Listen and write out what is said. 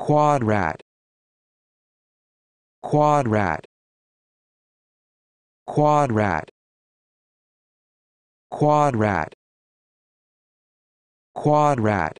quadrat quadrat quadrat quadrat quadrat